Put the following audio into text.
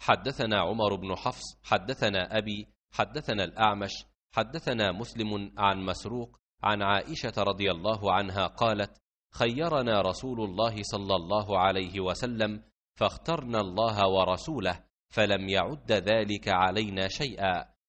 حدثنا عمر بن حفص حدثنا أبي حدثنا الأعمش حدثنا مسلم عن مسروق عن عائشة رضي الله عنها قالت خيرنا رسول الله صلى الله عليه وسلم فاخترنا الله ورسوله فلم يعد ذلك علينا شيئا